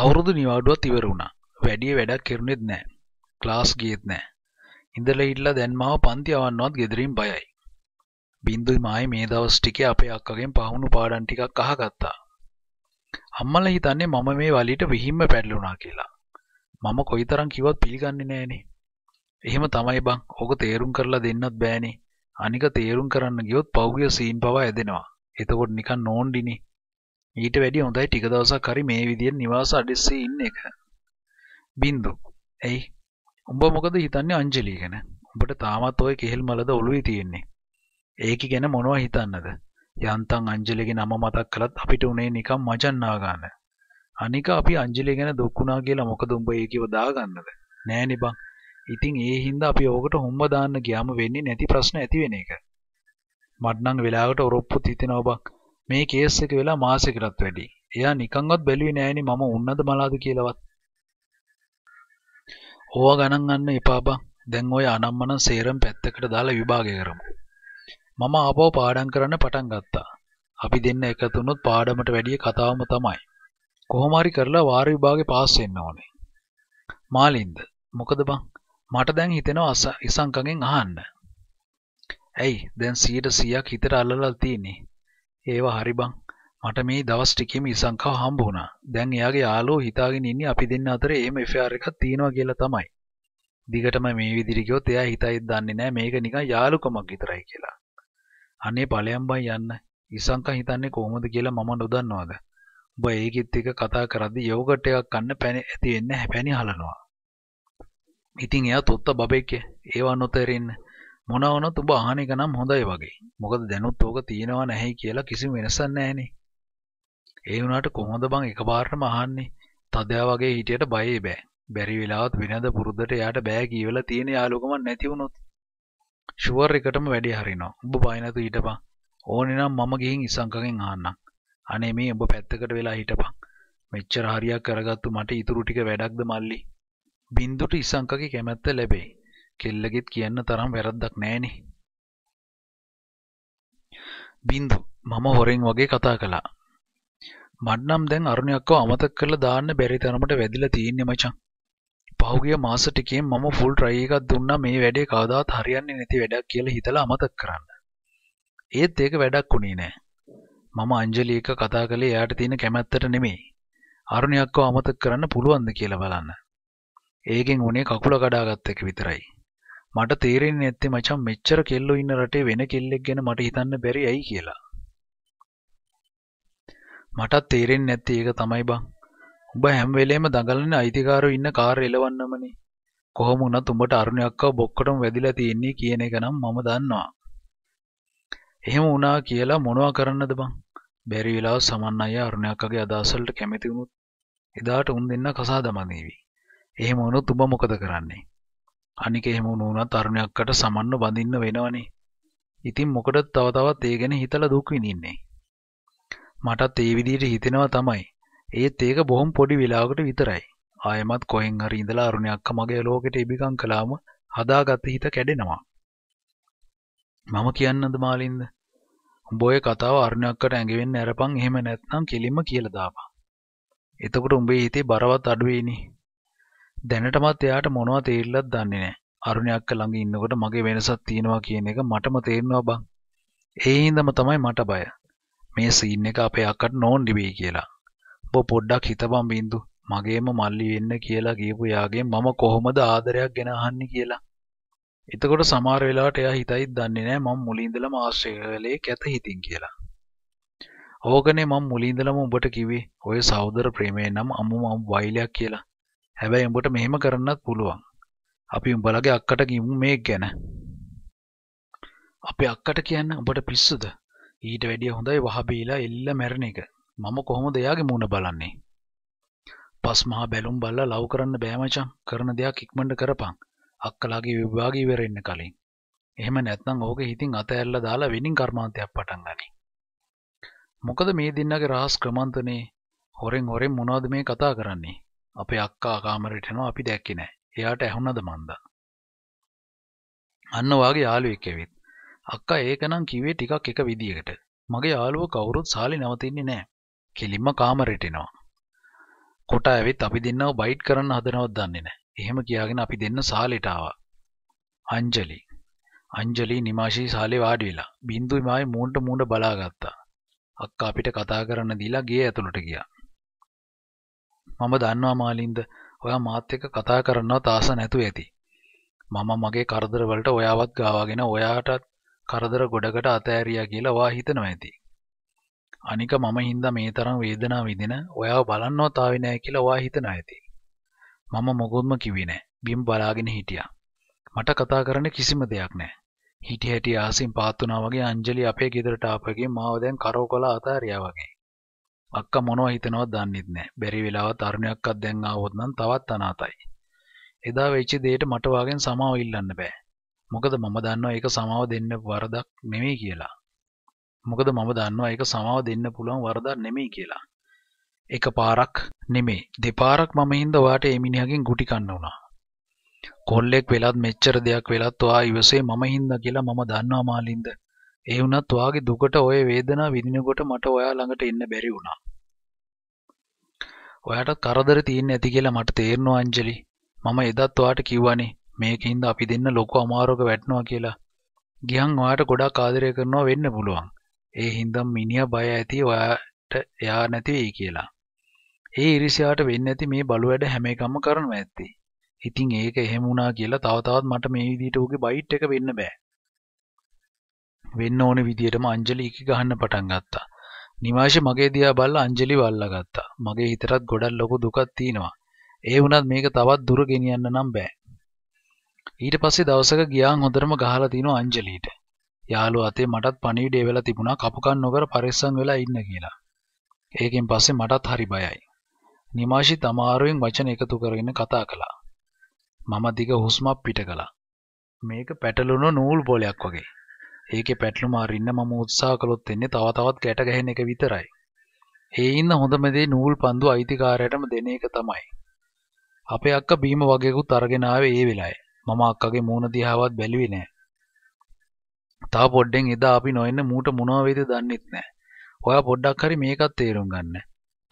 අවුරුදු නිවාඩුවත් ඉවර වුණා. වැඩිය වැඩක් කෙරුණෙත් නෑ. ක්ලාස් ගියෙත් නෑ. ඉඳලා ඉట్లా දැන් මාව පන්ති යවන්නවත් ගෙදරින් බයයි. බින්දුයි මායි මේ දවස් ටිකේ අපේ අක්කගෙන් පහුණු පාඩම් ටිකක් අහගත්තා. අම්මලා හිතන්නේ මම මේ වලියට විහිම්ම පැටලුණා කියලා. මම කොයිතරම් කිව්වත් පිළිගන්නේ නෑනේ. එහෙම තමයි බං. ඕක තේරුම් කරලා දෙන්නත් බෑනේ. අනික තේරුම් කරන්න ගියොත් පෞගිය සීන් පවා ඇදෙනවා. එතකොට නිකන් නෝන්ඩිනේ. ඊට වැඩිය හොඳයි ටික දවසක් හරි මේ විදියට නිවාස අඩිස්සේ ඉන්න එක. බින්දු. ඇයි? උඹ මොකද හිතන්නේ අංජලි ගැන? උඹට තාමත් ওই කෙහෙල් මලද ඔළුවේ තියෙන්නේ. ඒකි ගැන මොනව හිතන්නද? යන්තම් අංජලිගේ නම මතක් කළත් අපිට උනේ නිකන් මජන් නාගාන. අනික අපි අංජලි ගැන දුක් වුණා කියලා මොකද උඹ ඒකව දාගන්නද? නෑනේ බං. ඉතින් ඒ හින්දා අපි ඕකට හොම්බ දාන්න ගියාම වෙන්නේ නැති ප්‍රශ්න ඇති වෙන එක. මට නම් වෙලාවකට ඔරොප්පු තිතෙනවා බං. මේ කේස් එක වෙලා මාසෙකටත් වැඩි. එයා නිකන්වත් බැලුවේ නෑනේ මම උන්නද මලාද කියලාවත්. ඕවා ගණන් ගන්න එපා බං. දැන් ওই අනම්මනම් සේරම පැත්තකට දාලා විභාගය කරමු. මම ආපහු පාඩම් කරන්න පටන් ගත්තා. අපි දෙන්න එකතු වුණොත් පාඩමට වැඩිය කතාවම තමයි. කොහොම හරි කරලා වාර විභාගේ පාස් වෙන්න ඕනේ. මාලින්ද මොකද බං මට දැන් හිතෙනවා ඉසංකගෙන් අහන්න. ඇයි දැන් 100%ක් හිතට අල්ලලා තියෙන්නේ. ඒවා හරි බං. මට මේ දවස් ටිකේම ඉසංකව හම්බ වුණා. දැන් එයාගේ යාළුවෝ හිතාගෙන ඉන්නේ අපි දෙන්න අතරේ එහෙම FR එකක් තියෙනවා කියලා තමයි. දිගටම මේ විදිහට ගියොත් එයා හිතයි දන්නේ නැහැ මේක නිකන් යාළුකමක් විතරයි කියලා. අනේ ඵලයන් බං යන්න. ඉසංකා හිතන්නේ කොහොමද කියලා මම නොදන්නවද? ඔබ ඒකෙත් එක කතා කරද්දී යෝගට් එකක් කන්න පැණි ඇති වෙන්නේ පැණි හලනවා. ඉතින් එයා තොත්ත බබෙක්ය ඒවා නොතෙරෙන්න මොනවනොත් උඹ අහන එක නම් හොඳයි වගේ. මොකද දැනුත් ඕක තියෙනවා නැහැයි කියලා කිසිම වෙනසක් නැහැනේ. ඒ වුණාට කොහොමද බං එකපාරටම අහන්නේ? තදයා වගේ හිටියට බයේ බෑ. බැරි වෙලාවත් වෙනද පුරුද්දට යාට බෑ කියවලා තියෙන යාළුකමක් නැති වුණොත්. ෂුවර් එකටම වැඩි හරිනවා. උඹ බය නැතු හිටපන්. ඕනේ නම් මම ගිහින් ඉසංකගෙන් අහන්නම්. අනේ මේ උඹ පැත්තකට වෙලා හිටපන්. මෙච්චර හරියක් කරගත්තු මට ඉතුරු ටික වැඩක්ද මල්ලි බින්දුට ඉසංකගේ කැමැත්ත ලැබෙයි. කෙල්ලගෙත් කියන්න තරම් වැරද්දක් නෑනේ. බින්දු මම හොරෙන් වගේ කතා කළා. මඩනම් දැන් අරුණයක්ව අමතක කරලා දාන්න බැරි තරමට වැදිලා තියෙන්නේ මචං. පහුගිය මාස ටිකෙන් මම ෆුල් ට්‍රයි එකක් දුන්නා මේ වැඩේ කවදාවත් හරියන්නේ නැති වැඩක් කියලා හිතලා අමතක කරන්න. ඒත් ඒක වැඩක් උනේ නෑ. මම අංජලි එක කතා කළේ එයාට තියෙන කැමැත්තට නෙමෙයි. අරුණයක්ව අමතක කරන්න පුළුවන්ද කියලා බලන්න. ඒකෙන් උනේ කකුල කඩාගත්ත එක විතරයි. මට තේරෙන්නේ නැත්තේ මචං මෙච්චර කෙල්ලෝ ඉන්න රටේ වෙන කෙල්ලෙක් ගැන මට හිතන්න බැරි ඇයි කියලා. මටත් තේරෙන්නේ නැත්තේ ඒක තමයි බං. උඹ හැම වෙලේම දඟලන අයිතිකාරයෝ ඉන්න කාර් එලවන්නමනේ. කොහොම වුණත් උඹට අරුණ අක්කව බොක්කටම වැදිලා තියෙන්නේ කියන එක නම් මම දන්නවා. එහෙම වුණා කියලා මොනවා කරන්නද බං? බැරි වෙලාව සමන් අය අරුණ අක්කගේ අදහස් වලට කැමති වුණොත් එදාට උන් දෙන්න කසාදමා දේවි. එහෙම වුණොත් ඔබ මොකද කරන්නේ? අනික එහෙම වුණා තරුණයක්කට සමන්ව බඳින්න වෙනවනේ. ඉතින් මොකටද තව තවත් ඒ ගැන හිතලා දුක් විඳින්නේ? මටත් ඒ විදිහට හිතෙනවා තමයි. ඒත් ඒක බොහොම පොඩි වෙලාවකට විතරයි. ආයෙමත් කොහෙන් හරි ඉඳලා අරුණයක්ක මගේ ලෝකෙට ඉබිකම් කළාම හදාගත්ත හිත කැඩෙනවා. මම කියන්නද මාලින්ද? උඹ ඔය කතාව අරුණයක්කට ඇඟෙන්න ඇරපන් එහෙම නැත්නම් කෙලින්ම කියලා දාපන්. එතකොට උඹේ හිතේ බරවත් අඩු වෙයිනේ. දැනටමත් එයාට මොනවා තේරිලත් දන්නේ නැහැ. අරුණ්‍යක්ක ළඟ ඉන්නකොට මගේ වෙනසක් තියෙනවා කියන එක මටම තේරෙනවා බං. ඒ හින්දාම තමයි මට බය. මේ සීන් එක අපේ අක්කට නෝන් ඩිබී කියලා. බෝ පොඩ්ඩක් හිතපන් බින්දු. මගේම මල්ලි වෙන්න කියලා කියපු යාගේ මම කොහොමද ආදරයක් ගෙන අහන්නේ කියලා. එතකොට සමහර වෙලාවට එයා හිතයි දන්නේ නැහැ මම මුලින් ඉඳලම ආශ්‍රය කළේ කැත හිතින් කියලා. ඕකනේ මම මුලින් ඉඳලම උඹට කිව්වේ ඔය සහෝදර ප්‍රේමය නම් අමුම වෛලයක් කියලා. හැබැයි උඹට මෙහෙම කරන්නත් පුළුවන්. අපි උඹලගේ අක්කට කිව්වු මේක ගැන. අපේ අක්කට කියන්න උඹට පිස්සුද? ඊට වැඩිය හොඳයි වහ බීලා එල්ල මැරෙන එක. මම කොහොමද එයාගේ මූණ බලන්නේ? පස් මහා බැලුම් බල්ලා ලව් කරන්න බෑ මචං. කරන දේක් ඉක්මනට කරපන්. අක්කලාගේ විභාගය ඉවර වෙන්න කලින්. එහෙම නැත්නම් ඕකේ හිතින් අත ඇල්ලලා දාලා වෙනින් කර්මාන්තයක් පටන් ගනී. මොකද මේ දෙන්නගේ රහස් ක්‍රමන්තනේ හොරෙන් හොරෙන් මොනවද මේ කතා කරන්නේ අපේ අක්කා කාමරයට එනවා අපි දැක්කේ නැහැ. එයාට ඇහුණද මන්දා? අන්න වාගේ යාළුවෙක් ඇවිත්. අක්කා ඒකනම් කිව්වේ ටිකක් එක විදියකට. මගේ යාළුව කවුරුත් සාලි නවතින්නේ නැහැ. කෙලින්ම කාමරයට එනවා. කොට ඇවිත් අපි දෙන්නව බයිට් කරන්න හදනවත් දන්නේ නැහැ. එහෙම කියාගෙන අපි දෙන්න සාලෙට ආවා. අංජලි. අංජලි නිමාෂී සාලේ වාඩි වෙලා බින්දුයි මායි මූණට මූණ බලාගත්තා. අක්කා අපිට කතා කරන්න දීලා ගේ ඇතුළට ගියා. මම දන්නවා මාලින්ද ඔයා මාත් එක්ක කතා කරන්නවත් ආස නැතුව ඇති. මම මගේ කරදර වලට ඔයාවත් ගාවාගෙන ඔයාටත් කරදර ගොඩකට අතෑරියා කියලා ඔයා හිතනවා ඇති. අනික මම හින්දා මේ තරම් වේදනාව විඳින ඔයාව බලන්නවත් ආවේ නැහැ කියලා ඔයා හිතනවා ඇති. මම මොකොත්ම කිව්වේ නැහැ. බිම් බලාගෙන හිටියා. මට කතා කරන්න කිසිම දෙයක් නැහැ. හිටි හැටි ආසින් පාත් වුණා වගේ අංජලි අපේ ගෙදරට ආපගෙන් මාව දැන් කරවකොලා අතාරියා වගේ. අක්ක මොනව හිතනවද දන්නෙත් නෑ. බැරි වෙලාවත් අරුණයක්වත් දැන් ආවොත් නම් තවත් අනාතයි. එදා වෙච්ච දෙයට මට වාගෙන් සමාව ඉල්ලන්න බෑ. මොකද මම දන්නවා ඒක සමාව දෙන්න වරදක් නෙමෙයි කියලා. මොකද මම දන්නවා ඒක සමාව දෙන්න පුළුවන් වරදක් නෙමෙයි කියලා. එක පාරක් නෙමේ දෙපාරක් මම හින්ද වාට ඒ මිනිහගෙන් ගුටි කන්න වුණා. කොල්ලෙක් වෙලත් මෙච්චර දෙයක් වෙලත් ඔයා ඉවසේ මම හින්ද කියලා මම දන්නවා මාලින්ද ඒ වුණත් ඔයාගේ දුකට ඔය වේදනාව විඳිනකොට මට ඔයා ළඟට එන්න බැරි වුණා. ඔයාට කරදර තියෙන්නේ ඇති කියලා මට තේරෙනවා අංජලි. මම එදත් ඔයාට කිව්වනේ මේකින්ද අපි දෙන්න ලොකු අමාරුවක වැටෙනවා කියලා. ගියන් ඔයාට ගොඩාක් ආදරය කරනවා වෙන්න පුළුවන්. ඒ හින්දා මිනිහා බය ඇති ඔයාට එයා නැති වෙයි කියලා. ඒ ඉරිසියාට වෙන්න ඇති මේ බලු වැඩ හැම එකම කරනවා ඇත්තේ. ඉතින් ඒක එහෙම වුණා කියලා තව තවත් මට මේ විදිහට ඌගේ බයිට් එක වෙන්න බෑ. වෙන්න ඕන විදියටම අංජලි එක ගහන්න පටන් ගත්තා. නිවාෂ මගේ දිහා බල්ලා අංජලි වල්ලා ගත්තා. මගේ හිතටත් ගොඩක් ලොකු දුකක් තියෙනවා. ඒ වුණත් මේක තවත් දුර ගෙනියන්න නම් බෑ. ඊට පස්සේ දවසක ගියාන් හොඳටම ගහලා තිනවා අංජලිට. යාළුවා අතේ මටත් පණිවිඩය වෙලා තිබුණා කපුකන් නොකර පරිස්සම් වෙලා ඉන්න කියලා. ඒකෙන් පස්සේ මටත් හරි බයයි. නිමාෂිත් අමාරුවෙන් වචන එකතු කරගෙන කතා කළා. මම දිග හුස්මක් පිට කළා. මේක පැටලුණු නූල් පොලයක් වගේ. ඒකේ පැටලුම අරින්න මම උත්සාහ කළොත් වෙන්නේ තව තවත් ගැට ගැහෙන එක විතරයි. ඒ ඉන්න හොඳම දේ නූල් පන්දු අයිතිකාරයටම දෙන එක තමයි. අපේ අක්ක බීම වගේකුත් අරගෙන ආවේ ඒ වෙලාවේ. මම අක්කගේ මූණ දිහාවත් බැලුවේ නෑ. තා පොඩ්ඩෙන් එදා අපි නොඉන්න මූට මොනවා වේද දන්නෙත් නෑ. ඔයා පොඩ්ඩක් හරි මේකත් තේරුම් ගන්න.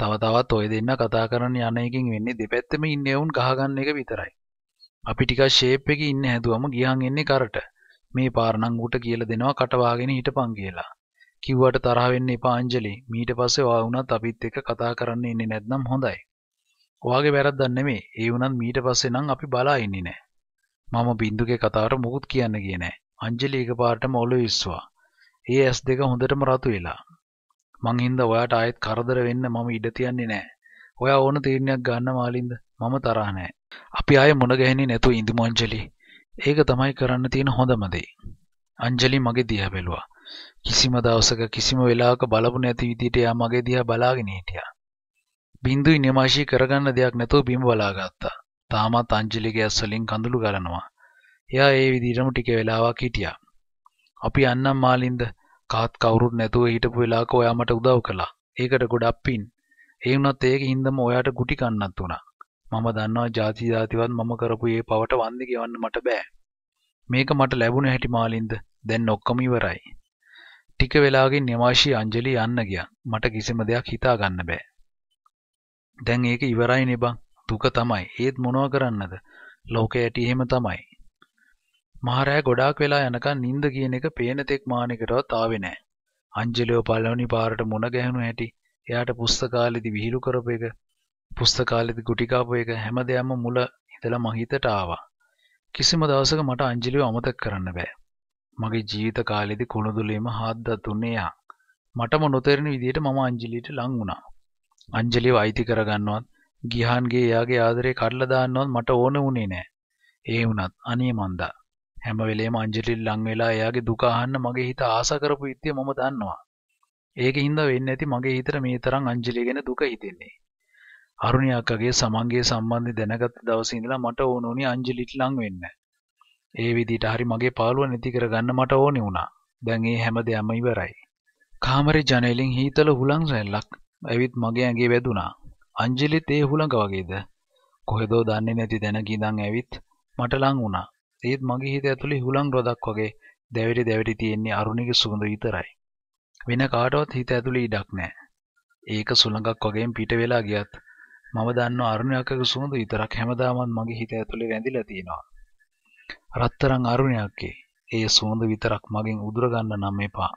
තව තවත් ඔය දෙන්න කතා කරන්න යන එකකින් වෙන්නේ දෙපැත්තම ඉන්නේ වුන් ගහගන්න එක විතරයි. අපි ටිකක් ෂේප් එකේ ඉන්න හැදුවම ගියන් එන්නේ කරට. මේ පාර නම් ඌට කියලා දෙනවා කටවාගෙන හිටපන් කියලා. කිව්වට තරහ වෙන්න එපා අංජලි. මීට පස්සේ ඔයා වුණත් අපිත් එක්ක කතා කරන්න ඉන්නේ නැත්නම් හොඳයි. ඔයාගේ වැරද්දක් නෙමෙයි. ඒ වුණත් මීට පස්සේ නම් අපි බලා ඉන්නේ නැහැ. මම බින්දුගේ කතාවට මුකුත් කියන්න ගියේ නැහැ. අංජලි එකපාරටම ඔළුව විශ්වා. ඒ ඇස් දෙක හොඳටම රතු වෙලා. මං හින්දා ඔයාට ආයෙත් කරදර වෙන්න මම ඉඩ තියන්නේ නැහැ. ඔයා ඕන තීරණයක් ගන්න මාලින්ද මම තරහ නැහැ. අපි ආයෙ මොන ගැහෙන්නේ නැතුව ඉඳිමු අංජලි. ඒක තමයි කරන්න තියෙන හොඳම දේ. අංජලි මගේ දිහා බැලුවා. කිසිම දවසක කිසිම වෙලාවක බලපු නැති විදිහට එයා මගේ දිහා බලාගෙන හිටියා. බින්දුයි නිමාශී කරගන්න දෙයක් නැතුව බිම බලාගත්තා. තාමත් අංජලිගේ ඇස්වලින් කඳුළු ගලනවා. එයා ඒ විදිහටම ටික වෙලාවක් හිටියා. අපි අන්නම් මාලින්ද කාත් කවුරුත් නැතුව හිටපු වෙලාවක ඔයා මට උදව් කළා. ඒකට ගොඩක් පින්. ඒ වුණත් ඒක හින්දම ඔයාට ගුටි කන්නත් උනා. මම දන්නවා ಜಾති ಜಾතිවත් මම කරපු ඒ පවට වන්දි ගෙවන්න මට බෑ. මේක මට ලැබුණ හැටි මාලින්ද දැන් ඔක්කොම ඉවරයි. ටික වෙලාවකින් නිවාශී අංජලි යන්න ගියා. මට කිසිම දෙයක් හිතා ගන්න බෑ. දැන් ඒක ඉවරයි නේ බං. දුක තමයි. ඒත් මොනව කරන්නද? ලෝකේ ඇටි එහෙම තමයි. මහරෑ ගොඩාක් වෙලා යනකන් නිින්ද කියන එක පේන තෙක් මානෙකටවත් ආවේ නෑ. අංජලිව පළවෙනි පාරට මුණ ගැහුණු හැටි, එයාට පුස්තකාලෙදි විහිළු කරපු එක, පුස්තකාලෙදි ගුටි කාපු එක හැම දෙයක්ම මුල ඉඳලා මහිතට ආවා. කිසිම දවසක මට අංජලිව අමතක කරන්න බෑ. මගේ ජීවිත කාලෙදි කුණුදුලීම හාද්දත් උන්නේ යා. මටම නොතේරෙන විදිහට මම අංජලියට ලං වුණා. අංජලිව අයිති කරගන්නවත් ගිහාන්ගේ එයාගේ ආදරේ කඩලා දාන්නවත් මට ඕන වුණේ නෑ. ඒ වුණත් අනේ මන්දා හැම වෙලේම අංජලි ලං වෙලා එයාගේ දුක අහන්න මගේ හිත ආස කරපු ඉතිය මම දන්නවා. ඒකෙන් හින්දා වෙන්නේ නැති මගේ හිතට මේ තරම් අංජලි ගැන දුක හිතෙන්නේ. අරුණි අක්කගේ සමන්ගේ සම්බන්ධය දැනගත් දවසේ ඉඳලා මට ඕන උනේ අංජලිට ලං වෙන්න. ඒ විදිහට හරි මගේ පාළුව නැති කරගන්න මට ඕනේ වුණා. දැන් ඒ හැම දෙයක්ම ඉවරයි. කාමරේ ජනේලෙන් හීතල හුලං රැල්ලක් ඇවිත් මගේ ඇඟේ වැදුනා. අංජලිත් ඒ හුලඟ වගේද? කොහෙදෝ දන්නේ නැති තැනක ඉඳන් ඇවිත් මට ලං වුණා. ඒත් මගේ හිත ඇතුලේ හුලං රොදක් වගේ දැවිලි දැවිලි තියෙන්නේ අරුණිගේ සුගඳ විතරයි. වෙන කාටවත් හිත ඇතුලේ ඉඩක් නැහැ. ඒක සුළඟක් වගේම පිට වෙලා ගියත් මම දන්නවා අරුණ්‍යකගේ සුවඳ විතරක් හැමදාමත් මගේ හිත ඇතුලේ රැඳිලා තියෙනවා. රත්තරන් අරුණ්‍යකේ ඒ සුවඳ විතරක් මගෙන් උදුර ගන්න නම් එපා.